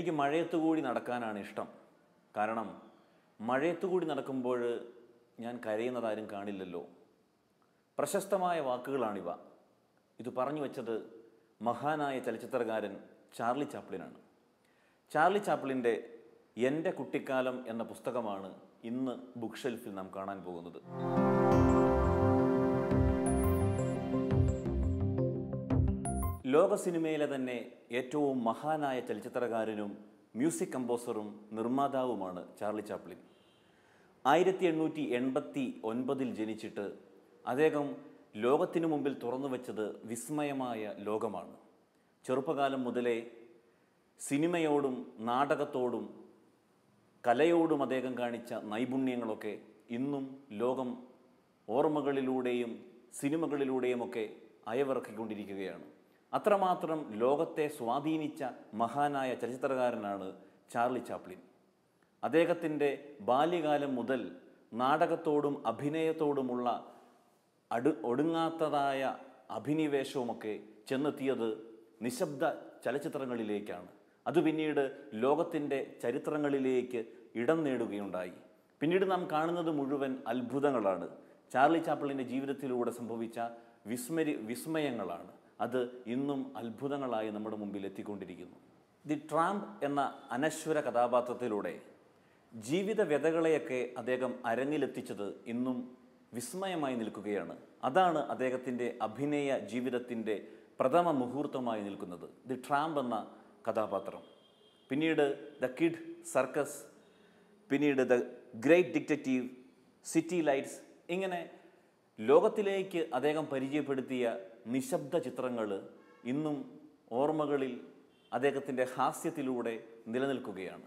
എനിക്ക് മഴയത്ത് കൂടി നടക്കാനാണ് ഇഷ്ടം കാരണം മഴയത്ത് കൂടി നടക്കുമ്പോൾ ഞാൻ കരയുന്നതാരും കാണില്ലല്ലോ പ്രശസ്തമായ വാക്കുകളാണിവ ഇത് പറഞ്ഞു വെച്ചത് മഹാനായ ചലച്ചിത്രകാരൻ ചാർലി ചാപ്ലിനാണ് ചാർലി ചാപ്ലിൻ്റെ എൻ്റെ കുട്ടിക്കാലം എന്ന പുസ്തകമാണ് ഇന്ന് ബുക്ക് ഷെൽഫിൽ നാം കാണാൻ പോകുന്നത് ലോക സിനിമയിലെ തന്നെ ഏറ്റവും മഹാനായ ചലച്ചിത്രകാരനും മ്യൂസിക് കമ്പോസറും നിർമ്മാതാവുമാണ് ചാർലി ചാപ്ലിൻ ആയിരത്തി എണ്ണൂറ്റി എൺപത്തി ഒൻപതിൽ ജനിച്ചിട്ട് അദ്ദേഹം ലോകത്തിനു മുമ്പിൽ തുറന്നു വെച്ചത് വിസ്മയമായ ലോകമാണ് ചെറുപ്പകാലം മുതലേ സിനിമയോടും നാടകത്തോടും കലയോടും അദ്ദേഹം കാണിച്ച നൈപുണ്യങ്ങളൊക്കെ ഇന്നും ലോകം ഓർമ്മകളിലൂടെയും സിനിമകളിലൂടെയുമൊക്കെ അയവിറക്കിക്കൊണ്ടിരിക്കുകയാണ് അത്രമാത്രം ലോകത്തെ സ്വാധീനിച്ച മഹാനായ ചലച്ചിത്രകാരനാണ് ചാർലി ചാപ്ലിൻ അദ്ദേഹത്തിൻ്റെ ബാല്യകാലം മുതൽ നാടകത്തോടും അഭിനയത്തോടുമുള്ള അടു ഒടുങ്ങാത്തതായ അഭിനിവേശവുമൊക്കെ ചെന്നെത്തിയത് നിശബ്ദ ചലച്ചിത്രങ്ങളിലേക്കാണ് അത് പിന്നീട് ലോകത്തിൻ്റെ ചരിത്രങ്ങളിലേക്ക് ഇടം നേടുകയുണ്ടായി പിന്നീട് നാം കാണുന്നത് മുഴുവൻ അത്ഭുതങ്ങളാണ് ചാർലി ചാപ്പിളിൻ്റെ ജീവിതത്തിലൂടെ സംഭവിച്ച വിസ്മരി വിസ്മയങ്ങളാണ് അത് ഇന്നും അത്ഭുതങ്ങളായി നമ്മുടെ മുമ്പിൽ എത്തിക്കൊണ്ടിരിക്കുന്നു ദി ട്രാംപ് എന്ന അനശ്വര കഥാപാത്രത്തിലൂടെ ജീവിത വ്യതകളെയൊക്കെ അദ്ദേഹം അരങ്ങിലെത്തിച്ചത് ഇന്നും വിസ്മയമായി നിൽക്കുകയാണ് അതാണ് അദ്ദേഹത്തിൻ്റെ അഭിനയ ജീവിതത്തിൻ്റെ പ്രഥമ മുഹൂർത്തമായി നിൽക്കുന്നത് ദി ട്രാംപ് എന്ന കഥാപാത്രം പിന്നീട് ദ കിഡ് സർക്കസ് പിന്നീട് the great detective city lights ഇങ്ങനെ ലോകത്തിലേക്ക് അദ്ദേഹം പരിചയപ്പെടുത്തിയ നിശബ്ദ ചിത്രങ്ങൾ ഇന്നും ഓർമ്മകളിൽ അദ്ദേഹത്തിൻ്റെ ഹാസ്യത്തിലൂടെ നിലനിൽക്കുകയാണ്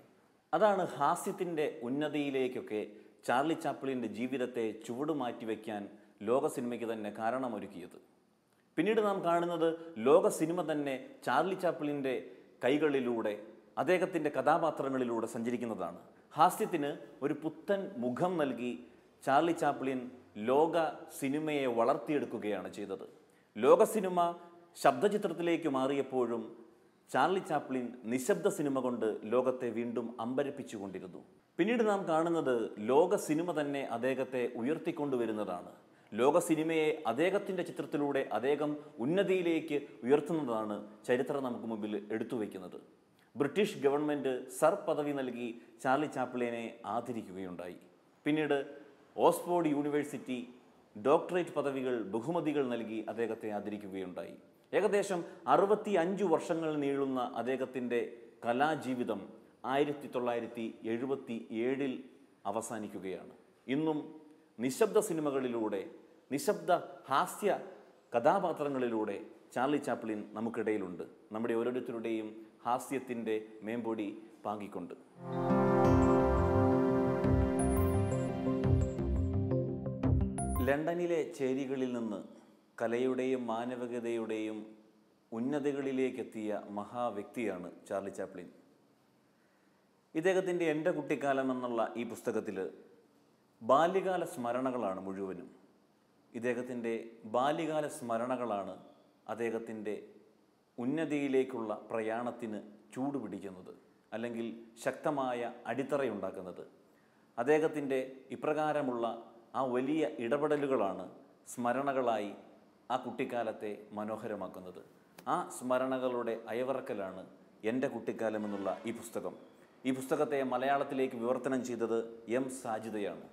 അതാണ് ഹാസ്യത്തിൻ്റെ ഉന്നതിയിലേക്കൊക്കെ ചാർലി ചാപ്പിളിൻ്റെ ജീവിതത്തെ ചുവടുമാറ്റി വയ്ക്കാൻ ലോക സിനിമയ്ക്ക് തന്നെ കാരണമൊരുക്കിയത് പിന്നീട് നാം കാണുന്നത് ലോക സിനിമ തന്നെ ചാർലി ചാപ്പിളിൻ്റെ കൈകളിലൂടെ അദ്ദേഹത്തിൻ്റെ കഥാപാത്രങ്ങളിലൂടെ സഞ്ചരിക്കുന്നതാണ് ഹാസ്യത്തിന് ഒരു പുത്തൻ മുഖം നൽകി ചാർലി ചാപ്പിളിൻ ലോക സിനിമയെ വളർത്തിയെടുക്കുകയാണ് ചെയ്തത് ലോക സിനിമ ശബ്ദചിത്രത്തിലേക്ക് മാറിയപ്പോഴും ചാർലി ചാപ്ലിൻ നിശബ്ദ സിനിമ കൊണ്ട് ലോകത്തെ വീണ്ടും അമ്പരപ്പിച്ചുകൊണ്ടിരുന്നു പിന്നീട് നാം കാണുന്നത് ലോക സിനിമ തന്നെ അദ്ദേഹത്തെ ഉയർത്തിക്കൊണ്ടുവരുന്നതാണ് ലോക സിനിമയെ അദ്ദേഹത്തിൻ്റെ ചിത്രത്തിലൂടെ അദ്ദേഹം ഉന്നതിയിലേക്ക് ഉയർത്തുന്നതാണ് ചരിത്രം നമുക്ക് മുമ്പിൽ എടുത്തു വയ്ക്കുന്നത് ബ്രിട്ടീഷ് ഗവൺമെൻറ് സർ പദവി നൽകി ചാർലി ചാപ്ലിനെ ആദരിക്കുകയുണ്ടായി പിന്നീട് ഓക്സ്ഫോർഡ് യൂണിവേഴ്സിറ്റി ഡോക്ടറേറ്റ് പദവികൾ ബഹുമതികൾ നൽകി അദ്ദേഹത്തെ ആദരിക്കുകയുണ്ടായി ഏകദേശം അറുപത്തി അഞ്ച് വർഷങ്ങൾ നീളുന്ന അദ്ദേഹത്തിൻ്റെ കലാജീവിതം ആയിരത്തി തൊള്ളായിരത്തി എഴുപത്തി ഏഴിൽ അവസാനിക്കുകയാണ് ഇന്നും നിശബ്ദ സിനിമകളിലൂടെ നിശബ്ദ ഹാസ്യ കഥാപാത്രങ്ങളിലൂടെ ചാർലി ചാപ്ലിൻ നമുക്കിടയിലുണ്ട് നമ്മുടെ ഓരോരുത്തരുടെയും ഹാസ്യത്തിൻ്റെ മേമ്പൊടി പാങ്ങിക്കൊണ്ട് ലണ്ടനിലെ ചേരികളിൽ നിന്ന് കലയുടെയും മാനവികതയുടെയും ഉന്നതികളിലേക്കെത്തിയ മഹാവ്യക്തിയാണ് ചാർലി ചാപ്ലിൻ ഇദ്ദേഹത്തിൻ്റെ എൻ്റെ കുട്ടിക്കാലം എന്നുള്ള ഈ പുസ്തകത്തിൽ ബാല്യകാല സ്മരണകളാണ് മുഴുവനും ഇദ്ദേഹത്തിൻ്റെ ബാല്യകാല സ്മരണകളാണ് അദ്ദേഹത്തിൻ്റെ ഉന്നതിയിലേക്കുള്ള പ്രയാണത്തിന് ചൂടുപിടിക്കുന്നത് അല്ലെങ്കിൽ ശക്തമായ അടിത്തറയുണ്ടാക്കുന്നത് അദ്ദേഹത്തിൻ്റെ ഇപ്രകാരമുള്ള ആ വലിയ ഇടപെടലുകളാണ് സ്മരണകളായി ആ കുട്ടിക്കാലത്തെ മനോഹരമാക്കുന്നത് ആ സ്മരണകളുടെ അയവറക്കലാണ് എൻ്റെ കുട്ടിക്കാലം എന്നുള്ള ഈ പുസ്തകം ഈ പുസ്തകത്തെ മലയാളത്തിലേക്ക് വിവർത്തനം ചെയ്തത് എം സാജിദയാണ്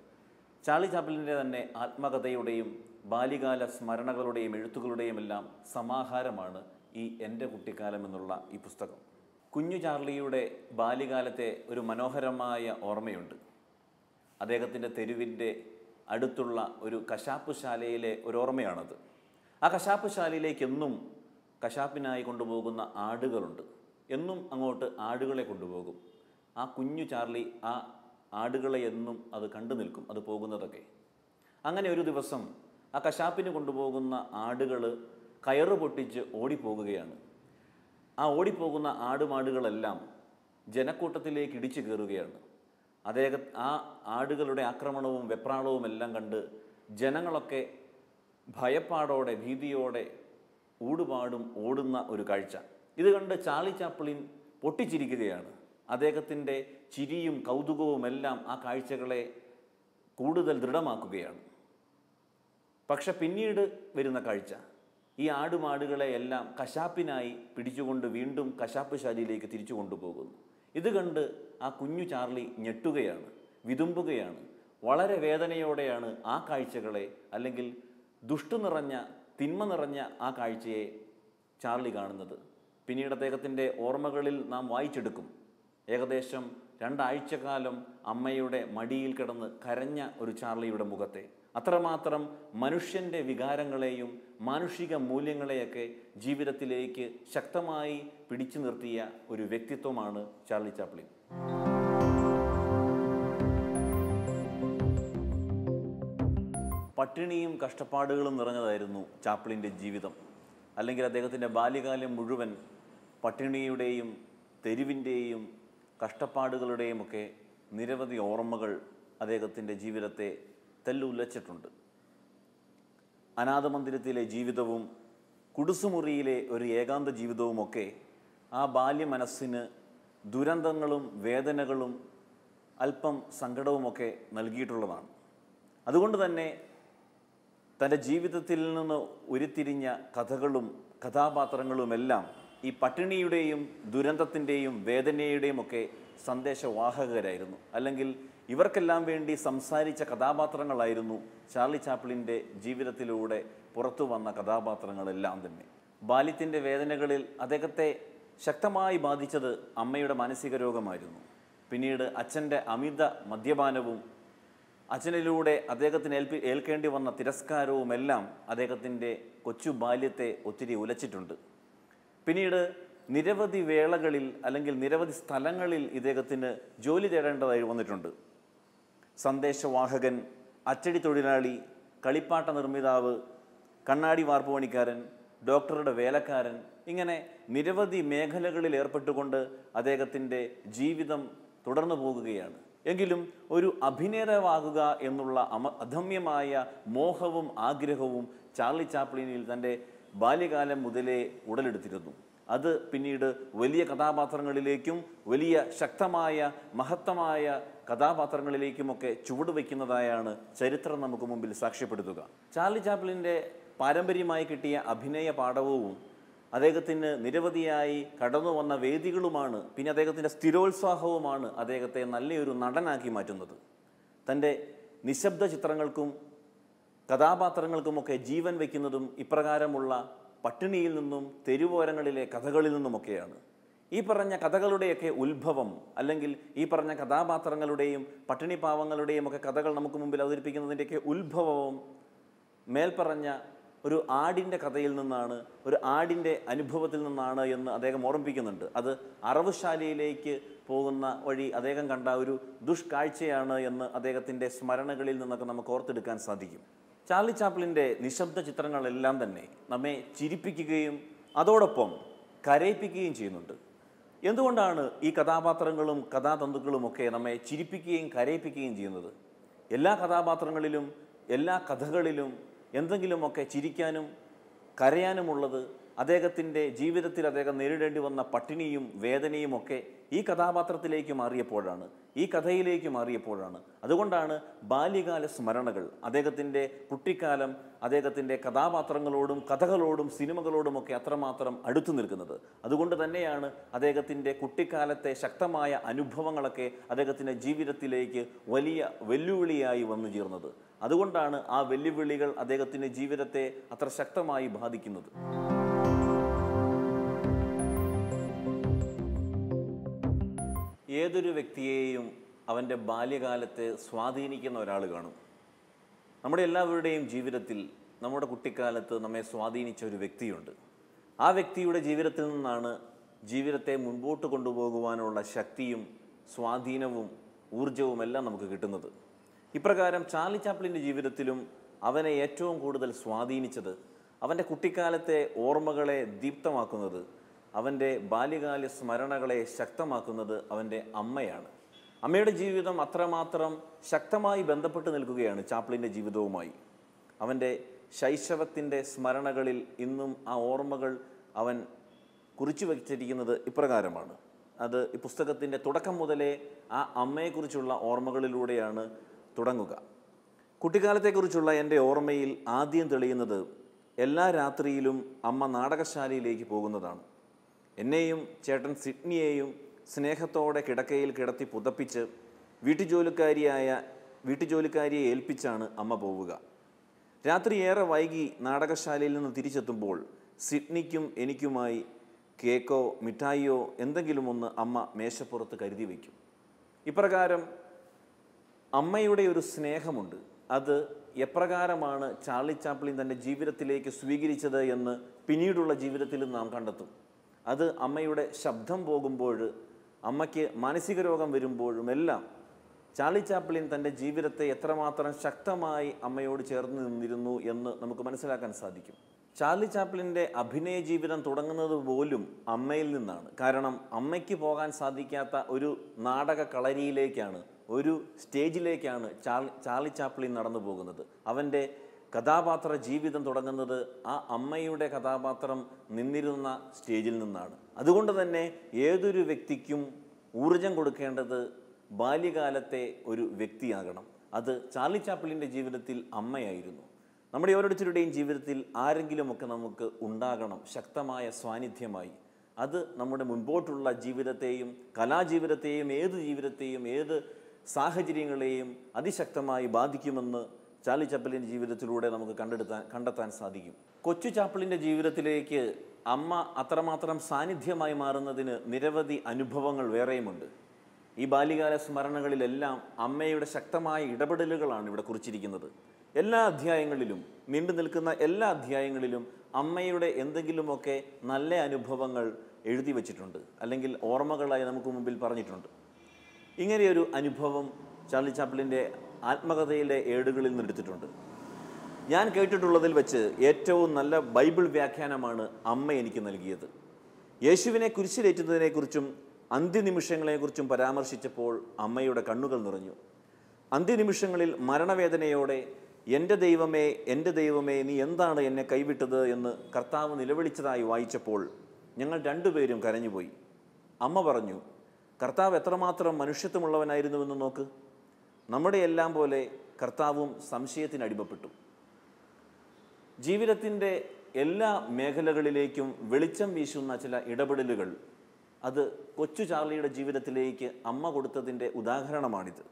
ചാളി ചാപ്പലിൻ്റെ തന്നെ ആത്മകഥയുടെയും ബാല്യകാല സ്മരണകളുടെയും എഴുത്തുകളുടെയും എല്ലാം സമാഹാരമാണ് ഈ എൻ്റെ കുട്ടിക്കാലം എന്നുള്ള ഈ പുസ്തകം കുഞ്ഞു ചാർലിയുടെ ബാല്യകാലത്തെ ഒരു മനോഹരമായ ഓർമ്മയുണ്ട് അദ്ദേഹത്തിൻ്റെ തെരുവിൻ്റെ അടുത്തുള്ള ഒരു കശാപ്പ് ശാലയിലെ ഒരു ഓർമ്മയാണത് ആ കശാപ്പ് കശാപ്പിനായി കൊണ്ടുപോകുന്ന ആടുകളുണ്ട് എന്നും അങ്ങോട്ട് ആടുകളെ കൊണ്ടുപോകും ആ കുഞ്ഞു ചാർലി ആ ആടുകളെ എന്നും അത് കണ്ടു നിൽക്കും അത് പോകുന്നതൊക്കെ അങ്ങനെ ഒരു ദിവസം ആ കശാപ്പിന് കൊണ്ടുപോകുന്ന ആടുകൾ കയറ് പൊട്ടിച്ച് ഓടിപ്പോകുകയാണ് ആ ഓടിപ്പോകുന്ന ആടുമാടുകളെല്ലാം ജനക്കൂട്ടത്തിലേക്ക് ഇടിച്ചു കയറുകയാണ് അദ്ദേഹം ആ ആടുകളുടെ ആക്രമണവും വെപ്രാളവും എല്ലാം കണ്ട് ജനങ്ങളൊക്കെ ഭയപ്പാടോടെ ഭീതിയോടെ ഊടുപാടും ഓടുന്ന ഒരു കാഴ്ച ഇത് കണ്ട് ചാളി ചാപ്പിളിൻ പൊട്ടിച്ചിരിക്കുകയാണ് അദ്ദേഹത്തിൻ്റെ ചിരിയും കൗതുകവും എല്ലാം ആ കാഴ്ചകളെ കൂടുതൽ ദൃഢമാക്കുകയാണ് പക്ഷെ പിന്നീട് വരുന്ന കാഴ്ച ഈ ആടുമാടുകളെ എല്ലാം കശാപ്പിനായി പിടിച്ചുകൊണ്ട് വീണ്ടും കശാപ്പ് ശാലയിലേക്ക് തിരിച്ചു കൊണ്ടുപോകുന്നു ഇത് കണ്ട് ആ കുഞ്ഞു ചാർലി ഞെട്ടുകയാണ് വിതുമ്പുകയാണ് വളരെ വേദനയോടെയാണ് ആ കാഴ്ചകളെ അല്ലെങ്കിൽ ദുഷ്ടു നിറഞ്ഞ തിന്മ നിറഞ്ഞ ആ കാഴ്ചയെ ചാർലി കാണുന്നത് പിന്നീട് അദ്ദേഹത്തിൻ്റെ ഓർമ്മകളിൽ നാം വായിച്ചെടുക്കും ഏകദേശം രണ്ടാഴ്ചക്കാലം അമ്മയുടെ മടിയിൽ കിടന്ന് കരഞ്ഞ ഒരു ചാർലിയുടെ മുഖത്തെ അത്രമാത്രം മനുഷ്യൻ്റെ വികാരങ്ങളെയും മാനുഷിക മൂല്യങ്ങളെയൊക്കെ ജീവിതത്തിലേക്ക് ശക്തമായി പിടിച്ചു നിർത്തിയ ഒരു വ്യക്തിത്വമാണ് ചാർലി ചാപ്ലിൻ പട്ടിണിയും കഷ്ടപ്പാടുകളും നിറഞ്ഞതായിരുന്നു ചാപ്ലിൻ്റെ ജീവിതം അല്ലെങ്കിൽ അദ്ദേഹത്തിൻ്റെ ബാല്യകാലം മുഴുവൻ പട്ടിണിയുടെയും തെരുവിൻ്റെയും കഷ്ടപ്പാടുകളുടെയും ഒക്കെ നിരവധി ഓർമ്മകൾ അദ്ദേഹത്തിൻ്റെ ജീവിതത്തെ തെല്ലുലച്ചിട്ടുണ്ട് അനാഥമന്ദിരത്തിലെ ജീവിതവും കുടുസുമുറിയിലെ ഒരു ഏകാന്ത ജീവിതവുമൊക്കെ ആ ബാല്യ മനസ്സിന് ദുരന്തങ്ങളും വേദനകളും അല്പം സങ്കടവുമൊക്കെ നൽകിയിട്ടുള്ളതാണ് അതുകൊണ്ട് തന്നെ തൻ്റെ ജീവിതത്തിൽ നിന്ന് ഉരുത്തിരിഞ്ഞ കഥകളും കഥാപാത്രങ്ങളുമെല്ലാം ഈ പട്ടിണിയുടെയും ദുരന്തത്തിൻ്റെയും വേദനയുടെയും ഒക്കെ സന്ദേശവാഹകരായിരുന്നു അല്ലെങ്കിൽ ഇവർക്കെല്ലാം വേണ്ടി സംസാരിച്ച കഥാപാത്രങ്ങളായിരുന്നു ചാർലി ചാപ്പിളിൻ്റെ ജീവിതത്തിലൂടെ പുറത്തു വന്ന കഥാപാത്രങ്ങളെല്ലാം തന്നെ ബാല്യത്തിൻ്റെ വേദനകളിൽ അദ്ദേഹത്തെ ശക്തമായി ബാധിച്ചത് അമ്മയുടെ മാനസിക രോഗമായിരുന്നു പിന്നീട് അച്ഛൻ്റെ അമിത മദ്യപാനവും അച്ഛനിലൂടെ അദ്ദേഹത്തിന് ഏൽപ്പി ഏൽക്കേണ്ടി വന്ന തിരസ്കാരവുമെല്ലാം അദ്ദേഹത്തിൻ്റെ കൊച്ചു ബാല്യത്തെ ഒത്തിരി ഉലച്ചിട്ടുണ്ട് പിന്നീട് നിരവധി വേളകളിൽ അല്ലെങ്കിൽ നിരവധി സ്ഥലങ്ങളിൽ ഇദ്ദേഹത്തിന് ജോലി തേടേണ്ടതായി വന്നിട്ടുണ്ട് സന്ദേശവാഹകൻ അച്ചടി തൊഴിലാളി കളിപ്പാട്ട നിർമ്മിതാവ് കണ്ണാടി വാർപ്പുപണിക്കാരൻ ഡോക്ടറുടെ വേലക്കാരൻ ഇങ്ങനെ നിരവധി മേഖലകളിൽ ഏർപ്പെട്ടുകൊണ്ട് അദ്ദേഹത്തിൻ്റെ ജീവിതം തുടർന്നു പോകുകയാണ് എങ്കിലും ഒരു അഭിനേതാവാകുക എന്നുള്ള അമ അധമ്യമായ മോഹവും ആഗ്രഹവും ചാർലി ചാപ്ലിനിൽ തൻ്റെ ബാല്യകാലം മുതലേ ഉടലെടുത്തിരുന്നു അത് പിന്നീട് വലിയ കഥാപാത്രങ്ങളിലേക്കും വലിയ ശക്തമായ മഹത്തമായ കഥാപാത്രങ്ങളിലേക്കുമൊക്കെ ചുവടുവയ്ക്കുന്നതായാണ് ചരിത്രം നമുക്ക് മുമ്പിൽ സാക്ഷ്യപ്പെടുത്തുക ചാർലി ചാപ്ലിൻ്റെ പാരമ്പര്യമായി കിട്ടിയ അഭിനയ പാഠവും അദ്ദേഹത്തിന് നിരവധിയായി കടന്നു വന്ന വേദികളുമാണ് പിന്നെ അദ്ദേഹത്തിൻ്റെ സ്ഥിരോത്സാഹവുമാണ് അദ്ദേഹത്തെ നല്ലൊരു നടനാക്കി മാറ്റുന്നത് തൻ്റെ നിശബ്ദ ചിത്രങ്ങൾക്കും കഥാപാത്രങ്ങൾക്കുമൊക്കെ ജീവൻ വയ്ക്കുന്നതും ഇപ്രകാരമുള്ള പട്ടിണിയിൽ നിന്നും തെരുവോരങ്ങളിലെ കഥകളിൽ നിന്നുമൊക്കെയാണ് ഈ പറഞ്ഞ കഥകളുടെയൊക്കെ ഉത്ഭവം അല്ലെങ്കിൽ ഈ പറഞ്ഞ കഥാപാത്രങ്ങളുടെയും പട്ടിണി പാവങ്ങളുടെയും ഒക്കെ കഥകൾ നമുക്ക് മുമ്പിൽ അവതരിപ്പിക്കുന്നതിൻ്റെയൊക്കെ ഉത്ഭവവും മേൽപ്പറഞ്ഞ ഒരു ആടിൻ്റെ കഥയിൽ നിന്നാണ് ഒരു ആടിൻ്റെ അനുഭവത്തിൽ നിന്നാണ് എന്ന് അദ്ദേഹം ഓർമ്മിപ്പിക്കുന്നുണ്ട് അത് അറവുശാലയിലേക്ക് പോകുന്ന വഴി അദ്ദേഹം കണ്ട ഒരു ദുഷ്കാഴ്ചയാണ് എന്ന് അദ്ദേഹത്തിൻ്റെ സ്മരണകളിൽ നിന്നൊക്കെ നമുക്ക് ഓർത്തെടുക്കാൻ സാധിക്കും ചാർലി ചാപ്പിളിൻ്റെ നിശബ്ദ ചിത്രങ്ങളെല്ലാം തന്നെ നമ്മെ ചിരിപ്പിക്കുകയും അതോടൊപ്പം കരയിപ്പിക്കുകയും ചെയ്യുന്നുണ്ട് എന്തുകൊണ്ടാണ് ഈ കഥാപാത്രങ്ങളും ഒക്കെ നമ്മെ ചിരിപ്പിക്കുകയും കരയിപ്പിക്കുകയും ചെയ്യുന്നത് എല്ലാ കഥാപാത്രങ്ങളിലും എല്ലാ കഥകളിലും എന്തെങ്കിലുമൊക്കെ ചിരിക്കാനും കരയാനുമുള്ളത് അദ്ദേഹത്തിൻ്റെ ജീവിതത്തിൽ അദ്ദേഹം നേരിടേണ്ടി വന്ന പട്ടിണിയും വേദനയും ഒക്കെ ഈ കഥാപാത്രത്തിലേക്ക് മാറിയപ്പോഴാണ് ഈ കഥയിലേക്ക് മാറിയപ്പോഴാണ് അതുകൊണ്ടാണ് ബാല്യകാല സ്മരണകൾ അദ്ദേഹത്തിൻ്റെ കുട്ടിക്കാലം അദ്ദേഹത്തിൻ്റെ കഥാപാത്രങ്ങളോടും കഥകളോടും സിനിമകളോടുമൊക്കെ അത്രമാത്രം അടുത്തു നിൽക്കുന്നത് അതുകൊണ്ട് തന്നെയാണ് അദ്ദേഹത്തിൻ്റെ കുട്ടിക്കാലത്തെ ശക്തമായ അനുഭവങ്ങളൊക്കെ അദ്ദേഹത്തിൻ്റെ ജീവിതത്തിലേക്ക് വലിയ വെല്ലുവിളിയായി വന്നു ചേർന്നത് അതുകൊണ്ടാണ് ആ വെല്ലുവിളികൾ അദ്ദേഹത്തിൻ്റെ ജീവിതത്തെ അത്ര ശക്തമായി ബാധിക്കുന്നത് ഏതൊരു വ്യക്തിയെയും അവൻ്റെ ബാല്യകാലത്തെ സ്വാധീനിക്കുന്ന ഒരാൾ കാണും നമ്മുടെ എല്ലാവരുടെയും ജീവിതത്തിൽ നമ്മുടെ കുട്ടിക്കാലത്ത് നമ്മെ സ്വാധീനിച്ച ഒരു വ്യക്തിയുണ്ട് ആ വ്യക്തിയുടെ ജീവിതത്തിൽ നിന്നാണ് ജീവിതത്തെ മുൻപോട്ട് കൊണ്ടുപോകുവാനുള്ള ശക്തിയും സ്വാധീനവും ഊർജവും എല്ലാം നമുക്ക് കിട്ടുന്നത് ഇപ്രകാരം ചാർലി ചാപ്ലിൻ്റെ ജീവിതത്തിലും അവനെ ഏറ്റവും കൂടുതൽ സ്വാധീനിച്ചത് അവൻ്റെ കുട്ടിക്കാലത്തെ ഓർമ്മകളെ ദീപ്തമാക്കുന്നത് അവൻ്റെ ബാല്യകാല സ്മരണകളെ ശക്തമാക്കുന്നത് അവൻ്റെ അമ്മയാണ് അമ്മയുടെ ജീവിതം അത്രമാത്രം ശക്തമായി ബന്ധപ്പെട്ട് നിൽക്കുകയാണ് ചാപ്ലിൻ്റെ ജീവിതവുമായി അവൻ്റെ ശൈശവത്തിൻ്റെ സ്മരണകളിൽ ഇന്നും ആ ഓർമ്മകൾ അവൻ കുറിച്ചു വച്ചിരിക്കുന്നത് ഇപ്രകാരമാണ് അത് ഈ പുസ്തകത്തിൻ്റെ തുടക്കം മുതലേ ആ അമ്മയെക്കുറിച്ചുള്ള ഓർമ്മകളിലൂടെയാണ് തുടങ്ങുക കുട്ടിക്കാലത്തെക്കുറിച്ചുള്ള എൻ്റെ ഓർമ്മയിൽ ആദ്യം തെളിയുന്നത് എല്ലാ രാത്രിയിലും അമ്മ നാടകശാലയിലേക്ക് പോകുന്നതാണ് എന്നെയും ചേട്ടൻ സിഡ്നിയെയും സ്നേഹത്തോടെ കിടക്കയിൽ കിടത്തി പുതപ്പിച്ച് വീട്ടുജോലിക്കാരിയായ വീട്ടുജോലിക്കാരിയെ ഏൽപ്പിച്ചാണ് അമ്മ പോവുക രാത്രി ഏറെ വൈകി നാടകശാലയിൽ നിന്ന് തിരിച്ചെത്തുമ്പോൾ സിഡ്നിക്കും എനിക്കുമായി കേക്കോ മിഠായിയോ എന്തെങ്കിലും ഒന്ന് അമ്മ മേശപ്പുറത്ത് കരുതി വയ്ക്കും ഇപ്രകാരം അമ്മയുടെ ഒരു സ്നേഹമുണ്ട് അത് എപ്രകാരമാണ് ചാർലി ചാപ്ലിൻ തൻ്റെ ജീവിതത്തിലേക്ക് സ്വീകരിച്ചത് എന്ന് പിന്നീടുള്ള ജീവിതത്തിൽ നാം കണ്ടെത്തും അത് അമ്മയുടെ ശബ്ദം പോകുമ്പോൾ അമ്മയ്ക്ക് മാനസിക രോഗം വരുമ്പോഴും എല്ലാം ചാപ്പിളിൻ ചാപ്ലിൻ തൻ്റെ ജീവിതത്തെ എത്രമാത്രം ശക്തമായി അമ്മയോട് ചേർന്ന് നിന്നിരുന്നു എന്ന് നമുക്ക് മനസ്സിലാക്കാൻ സാധിക്കും ചാർലി ചാപ്പിളിൻ്റെ അഭിനയ ജീവിതം തുടങ്ങുന്നത് പോലും അമ്മയിൽ നിന്നാണ് കാരണം അമ്മയ്ക്ക് പോകാൻ സാധിക്കാത്ത ഒരു നാടക കളരിയിലേക്കാണ് ഒരു സ്റ്റേജിലേക്കാണ് ചാർലി ചാർലി ചാപ്ലിൻ നടന്നു പോകുന്നത് അവൻ്റെ കഥാപാത്ര ജീവിതം തുടങ്ങുന്നത് ആ അമ്മയുടെ കഥാപാത്രം നിന്നിരുന്ന സ്റ്റേജിൽ നിന്നാണ് അതുകൊണ്ട് തന്നെ ഏതൊരു വ്യക്തിക്കും ഊർജം കൊടുക്കേണ്ടത് ബാല്യകാലത്തെ ഒരു വ്യക്തിയാകണം അത് ചാർലി ചാപ്പിളിൻ്റെ ജീവിതത്തിൽ അമ്മയായിരുന്നു നമ്മുടെ ഓരോരുത്തരുടെയും ജീവിതത്തിൽ ആരെങ്കിലുമൊക്കെ നമുക്ക് ഉണ്ടാകണം ശക്തമായ സാന്നിധ്യമായി അത് നമ്മുടെ മുൻപോട്ടുള്ള ജീവിതത്തെയും കലാജീവിതത്തെയും ഏത് ജീവിതത്തെയും ഏത് സാഹചര്യങ്ങളെയും അതിശക്തമായി ബാധിക്കുമെന്ന് ചാർലി ചാപ്പലിൻ്റെ ജീവിതത്തിലൂടെ നമുക്ക് കണ്ടെടുത്താൻ കണ്ടെത്താൻ സാധിക്കും കൊച്ചു ചാപ്പിളിൻ്റെ ജീവിതത്തിലേക്ക് അമ്മ അത്രമാത്രം സാന്നിധ്യമായി മാറുന്നതിന് നിരവധി അനുഭവങ്ങൾ വേറെയുമുണ്ട് ഈ ബാല്യകാല സ്മരണകളിലെല്ലാം അമ്മയുടെ ശക്തമായ ഇടപെടലുകളാണ് ഇവിടെ കുറിച്ചിരിക്കുന്നത് എല്ലാ അധ്യായങ്ങളിലും നീണ്ടു നിൽക്കുന്ന എല്ലാ അധ്യായങ്ങളിലും അമ്മയുടെ എന്തെങ്കിലുമൊക്കെ നല്ല അനുഭവങ്ങൾ എഴുതി വച്ചിട്ടുണ്ട് അല്ലെങ്കിൽ ഓർമ്മകളായി നമുക്ക് മുമ്പിൽ പറഞ്ഞിട്ടുണ്ട് ഇങ്ങനെയൊരു അനുഭവം ചാർലി ചാപ്പിളിൻ്റെ ആത്മകഥയിലെ ഏടുകളിൽ നിന്നെടുത്തിട്ടുണ്ട് ഞാൻ കേട്ടിട്ടുള്ളതിൽ വെച്ച് ഏറ്റവും നല്ല ബൈബിൾ വ്യാഖ്യാനമാണ് അമ്മ എനിക്ക് നൽകിയത് യേശുവിനെ കുരിശിലേറ്റുന്നതിനെക്കുറിച്ചും അന്ത്യനിമിഷങ്ങളെക്കുറിച്ചും പരാമർശിച്ചപ്പോൾ അമ്മയുടെ കണ്ണുകൾ നിറഞ്ഞു അന്ത്യനിമിഷങ്ങളിൽ മരണവേദനയോടെ എൻ്റെ ദൈവമേ എൻ്റെ ദൈവമേ നീ എന്താണ് എന്നെ കൈവിട്ടത് എന്ന് കർത്താവ് നിലവിളിച്ചതായി വായിച്ചപ്പോൾ ഞങ്ങൾ രണ്ടുപേരും കരഞ്ഞുപോയി അമ്മ പറഞ്ഞു കർത്താവ് എത്രമാത്രം മനുഷ്യത്വമുള്ളവനായിരുന്നുവെന്ന് നോക്ക് നമ്മുടെ എല്ലാം പോലെ കർത്താവും സംശയത്തിന് അടിമപ്പെട്ടു ജീവിതത്തിൻ്റെ എല്ലാ മേഖലകളിലേക്കും വെളിച്ചം വീശുന്ന ചില ഇടപെടലുകൾ അത് കൊച്ചു ചാർലിയുടെ ജീവിതത്തിലേക്ക് അമ്മ കൊടുത്തതിൻ്റെ ഉദാഹരണമാണിത്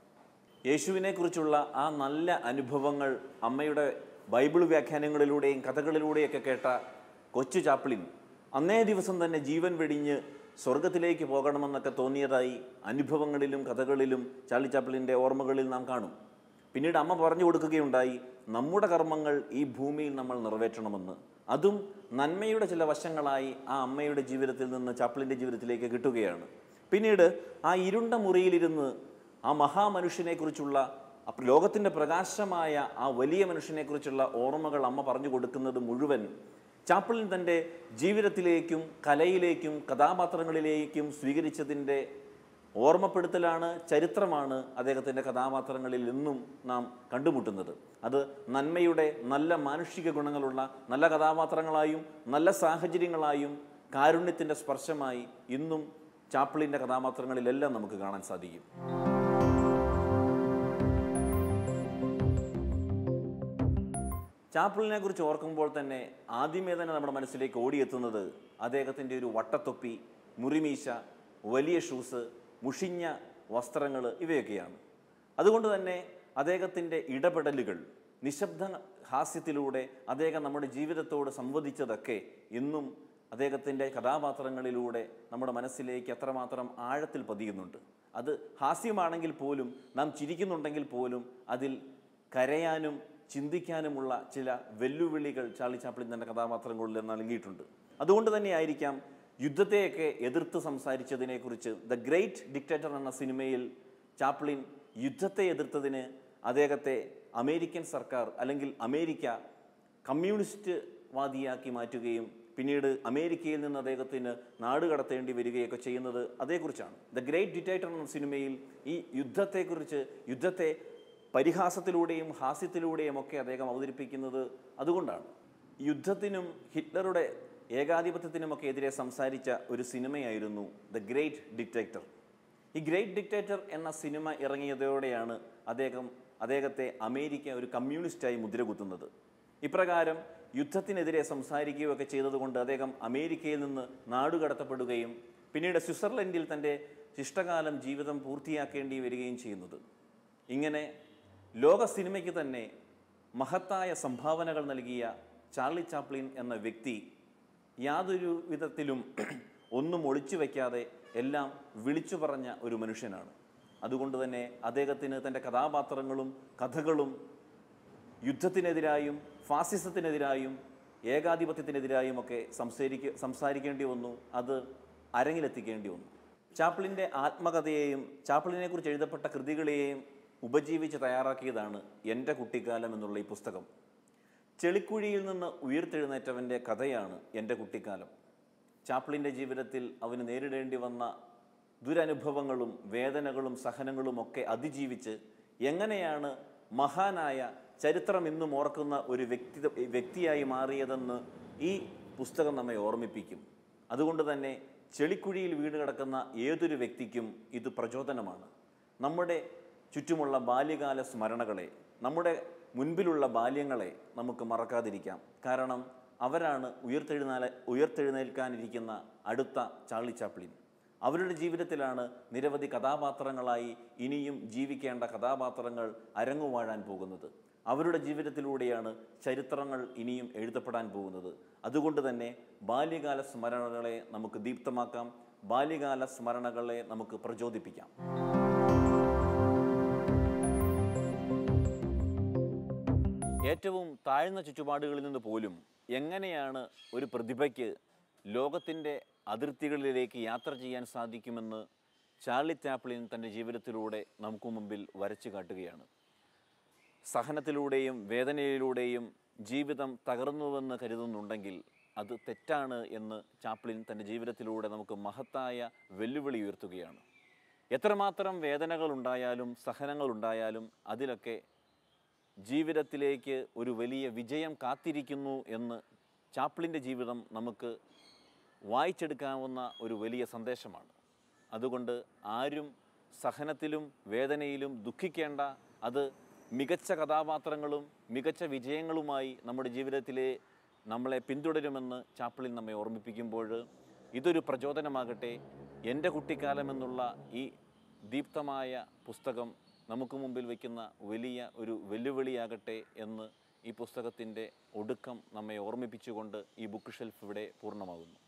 യേശുവിനെക്കുറിച്ചുള്ള ആ നല്ല അനുഭവങ്ങൾ അമ്മയുടെ ബൈബിൾ വ്യാഖ്യാനങ്ങളിലൂടെയും കഥകളിലൂടെയൊക്കെ കേട്ട കൊച്ചു ചാപ്പിളിൻ അന്നേ ദിവസം തന്നെ ജീവൻ വെടിഞ്ഞ് സ്വർഗത്തിലേക്ക് പോകണമെന്നൊക്കെ തോന്നിയതായി അനുഭവങ്ങളിലും കഥകളിലും ചാളി ചാപ്പിളിൻ്റെ ഓർമ്മകളിൽ നാം കാണും പിന്നീട് അമ്മ പറഞ്ഞു കൊടുക്കുകയുണ്ടായി നമ്മുടെ കർമ്മങ്ങൾ ഈ ഭൂമിയിൽ നമ്മൾ നിറവേറ്റണമെന്ന് അതും നന്മയുടെ ചില വശങ്ങളായി ആ അമ്മയുടെ ജീവിതത്തിൽ നിന്ന് ചാപ്പിളിൻ്റെ ജീവിതത്തിലേക്ക് കിട്ടുകയാണ് പിന്നീട് ആ ഇരുണ്ട മുറിയിലിരുന്ന് ആ മഹാമനുഷ്യനെക്കുറിച്ചുള്ള ലോകത്തിൻ്റെ പ്രകാശമായ ആ വലിയ മനുഷ്യനെക്കുറിച്ചുള്ള ഓർമ്മകൾ അമ്മ പറഞ്ഞു കൊടുക്കുന്നത് മുഴുവൻ ചാപ്പിളിൻ തൻ്റെ ജീവിതത്തിലേക്കും കലയിലേക്കും കഥാപാത്രങ്ങളിലേക്കും സ്വീകരിച്ചതിൻ്റെ ഓർമ്മപ്പെടുത്തലാണ് ചരിത്രമാണ് അദ്ദേഹത്തിൻ്റെ കഥാപാത്രങ്ങളിൽ നിന്നും നാം കണ്ടുമുട്ടുന്നത് അത് നന്മയുടെ നല്ല മാനുഷിക ഗുണങ്ങളുള്ള നല്ല കഥാപാത്രങ്ങളായും നല്ല സാഹചര്യങ്ങളായും കാരുണ്യത്തിൻ്റെ സ്പർശമായി ഇന്നും ചാപ്പിളിൻ്റെ കഥാപാത്രങ്ങളിലെല്ലാം നമുക്ക് കാണാൻ സാധിക്കും ചാപ്പിളിനെ കുറിച്ച് ഓർക്കുമ്പോൾ തന്നെ ആദ്യമേ തന്നെ നമ്മുടെ മനസ്സിലേക്ക് ഓടിയെത്തുന്നത് അദ്ദേഹത്തിൻ്റെ ഒരു വട്ടത്തൊപ്പി മുറിമീശ വലിയ ഷൂസ് മുഷിഞ്ഞ വസ്ത്രങ്ങൾ ഇവയൊക്കെയാണ് അതുകൊണ്ട് തന്നെ അദ്ദേഹത്തിൻ്റെ ഇടപെടലുകൾ നിശബ്ദ ഹാസ്യത്തിലൂടെ അദ്ദേഹം നമ്മുടെ ജീവിതത്തോട് സംവദിച്ചതൊക്കെ ഇന്നും അദ്ദേഹത്തിൻ്റെ കഥാപാത്രങ്ങളിലൂടെ നമ്മുടെ മനസ്സിലേക്ക് എത്രമാത്രം ആഴത്തിൽ പതിയുന്നുണ്ട് അത് ഹാസ്യമാണെങ്കിൽ പോലും നാം ചിരിക്കുന്നുണ്ടെങ്കിൽ പോലും അതിൽ കരയാനും ചിന്തിക്കാനുമുള്ള ചില വെല്ലുവിളികൾ ചാളി ചാപ്ലിൻ തൻ്റെ കഥാപാത്രങ്ങളിൽ നൽകിയിട്ടുണ്ട് അതുകൊണ്ട് തന്നെയായിരിക്കാം യുദ്ധത്തെയൊക്കെ എതിർത്ത് സംസാരിച്ചതിനെക്കുറിച്ച് ദ ഗ്രേറ്റ് ഡിക്റ്റേറ്റർ എന്ന സിനിമയിൽ ചാപ്ലിൻ യുദ്ധത്തെ എതിർത്തതിന് അദ്ദേഹത്തെ അമേരിക്കൻ സർക്കാർ അല്ലെങ്കിൽ അമേരിക്ക കമ്മ്യൂണിസ്റ്റ് വാദിയാക്കി മാറ്റുകയും പിന്നീട് അമേരിക്കയിൽ നിന്ന് അദ്ദേഹത്തിന് നാട് കടത്തേണ്ടി വരികയൊക്കെ ചെയ്യുന്നത് അതേക്കുറിച്ചാണ് ദ ഗ്രേറ്റ് ഡിറ്റേറ്റർ എന്ന സിനിമയിൽ ഈ യുദ്ധത്തെക്കുറിച്ച് യുദ്ധത്തെ പരിഹാസത്തിലൂടെയും ഹാസ്യത്തിലൂടെയും ഒക്കെ അദ്ദേഹം അവതരിപ്പിക്കുന്നത് അതുകൊണ്ടാണ് യുദ്ധത്തിനും ഹിറ്റ്ലറുടെ ഏകാധിപത്യത്തിനുമൊക്കെ എതിരെ സംസാരിച്ച ഒരു സിനിമയായിരുന്നു ദ ഗ്രേറ്റ് ഡിക്റ്റേറ്റർ ഈ ഗ്രേറ്റ് ഡിക്റ്റേറ്റർ എന്ന സിനിമ ഇറങ്ങിയതോടെയാണ് അദ്ദേഹം അദ്ദേഹത്തെ അമേരിക്ക ഒരു കമ്മ്യൂണിസ്റ്റായി കുത്തുന്നത് ഇപ്രകാരം യുദ്ധത്തിനെതിരെ സംസാരിക്കുകയൊക്കെ ചെയ്തതുകൊണ്ട് അദ്ദേഹം അമേരിക്കയിൽ നിന്ന് നാടുകടത്തപ്പെടുകയും പിന്നീട് സ്വിറ്റ്സർലൻഡിൽ തൻ്റെ ശിഷ്ടകാലം ജീവിതം പൂർത്തിയാക്കേണ്ടി വരികയും ചെയ്യുന്നത് ഇങ്ങനെ ലോക സിനിമയ്ക്ക് തന്നെ മഹത്തായ സംഭാവനകൾ നൽകിയ ചാർലി ചാപ്ലിൻ എന്ന വ്യക്തി യാതൊരു വിധത്തിലും ഒന്നും ഒളിച്ചു വയ്ക്കാതെ എല്ലാം വിളിച്ചു പറഞ്ഞ ഒരു മനുഷ്യനാണ് അതുകൊണ്ട് തന്നെ അദ്ദേഹത്തിന് തൻ്റെ കഥാപാത്രങ്ങളും കഥകളും യുദ്ധത്തിനെതിരായും ഫാസിസത്തിനെതിരായും ഏകാധിപത്യത്തിനെതിരായും ഒക്കെ സംസാരിക്ക സംസാരിക്കേണ്ടി വന്നു അത് അരങ്ങിലെത്തിക്കേണ്ടി വന്നു ചാപ്ലിൻ്റെ ആത്മകഥയെയും ചാപ്ലിനെക്കുറിച്ച് എഴുതപ്പെട്ട കൃതികളെയും ഉപജീവിച്ച് തയ്യാറാക്കിയതാണ് എൻ്റെ കുട്ടിക്കാലം എന്നുള്ള ഈ പുസ്തകം ചെളിക്കുഴിയിൽ നിന്ന് ഉയർത്തെഴുന്നേറ്റവൻ്റെ കഥയാണ് എൻ്റെ കുട്ടിക്കാലം ചാപ്ലിൻ്റെ ജീവിതത്തിൽ അവന് നേരിടേണ്ടി വന്ന ദുരനുഭവങ്ങളും വേദനകളും സഹനങ്ങളും ഒക്കെ അതിജീവിച്ച് എങ്ങനെയാണ് മഹാനായ ചരിത്രം ഇന്നും ഓർക്കുന്ന ഒരു വ്യക്തി വ്യക്തിയായി മാറിയതെന്ന് ഈ പുസ്തകം നമ്മെ ഓർമ്മിപ്പിക്കും അതുകൊണ്ട് തന്നെ ചെളിക്കുഴിയിൽ വീട് കിടക്കുന്ന ഏതൊരു വ്യക്തിക്കും ഇത് പ്രചോദനമാണ് നമ്മുടെ ചുറ്റുമുള്ള ബാല്യകാല സ്മരണകളെ നമ്മുടെ മുൻപിലുള്ള ബാല്യങ്ങളെ നമുക്ക് മറക്കാതിരിക്കാം കാരണം അവരാണ് ഉയർത്തെഴുന്നാല ഉയർത്തെഴുന്നേൽക്കാനിരിക്കുന്ന അടുത്ത ചാളി ചാപ്ലിൻ അവരുടെ ജീവിതത്തിലാണ് നിരവധി കഥാപാത്രങ്ങളായി ഇനിയും ജീവിക്കേണ്ട കഥാപാത്രങ്ങൾ അരങ്ങുവാഴാൻ പോകുന്നത് അവരുടെ ജീവിതത്തിലൂടെയാണ് ചരിത്രങ്ങൾ ഇനിയും എഴുതപ്പെടാൻ പോകുന്നത് അതുകൊണ്ട് തന്നെ ബാല്യകാല സ്മരണകളെ നമുക്ക് ദീപ്തമാക്കാം ബാല്യകാല സ്മരണകളെ നമുക്ക് പ്രചോദിപ്പിക്കാം ഏറ്റവും താഴ്ന്ന ചുറ്റുപാടുകളിൽ നിന്ന് പോലും എങ്ങനെയാണ് ഒരു പ്രതിഭയ്ക്ക് ലോകത്തിൻ്റെ അതിർത്തികളിലേക്ക് യാത്ര ചെയ്യാൻ സാധിക്കുമെന്ന് ചാർലി ചാപ്ലിൻ തൻ്റെ ജീവിതത്തിലൂടെ നമുക്ക് മുമ്പിൽ വരച്ചു കാട്ടുകയാണ് സഹനത്തിലൂടെയും വേദനയിലൂടെയും ജീവിതം തകർന്നുവെന്ന് കരുതുന്നുണ്ടെങ്കിൽ അത് തെറ്റാണ് എന്ന് ചാപ്ലിൻ തൻ്റെ ജീവിതത്തിലൂടെ നമുക്ക് മഹത്തായ വെല്ലുവിളി ഉയർത്തുകയാണ് എത്രമാത്രം വേദനകളുണ്ടായാലും സഹനങ്ങളുണ്ടായാലും അതിലൊക്കെ ജീവിതത്തിലേക്ക് ഒരു വലിയ വിജയം കാത്തിരിക്കുന്നു എന്ന് ചാപ്പിളിൻ്റെ ജീവിതം നമുക്ക് വായിച്ചെടുക്കാവുന്ന ഒരു വലിയ സന്ദേശമാണ് അതുകൊണ്ട് ആരും സഹനത്തിലും വേദനയിലും ദുഃഖിക്കേണ്ട അത് മികച്ച കഥാപാത്രങ്ങളും മികച്ച വിജയങ്ങളുമായി നമ്മുടെ ജീവിതത്തിലെ നമ്മളെ പിന്തുടരുമെന്ന് ചാപ്പിളിൽ നമ്മെ ഓർമ്മിപ്പിക്കുമ്പോൾ ഇതൊരു പ്രചോദനമാകട്ടെ എൻ്റെ കുട്ടിക്കാലം എന്നുള്ള ഈ ദീപ്തമായ പുസ്തകം നമുക്ക് മുമ്പിൽ വയ്ക്കുന്ന വലിയ ഒരു വെല്ലുവിളിയാകട്ടെ എന്ന് ഈ പുസ്തകത്തിൻ്റെ ഒടുക്കം നമ്മെ ഓർമ്മിപ്പിച്ചുകൊണ്ട് ഈ ബുക്ക് ഷെൽഫ് ഇവിടെ പൂർണ്ണമാകുന്നു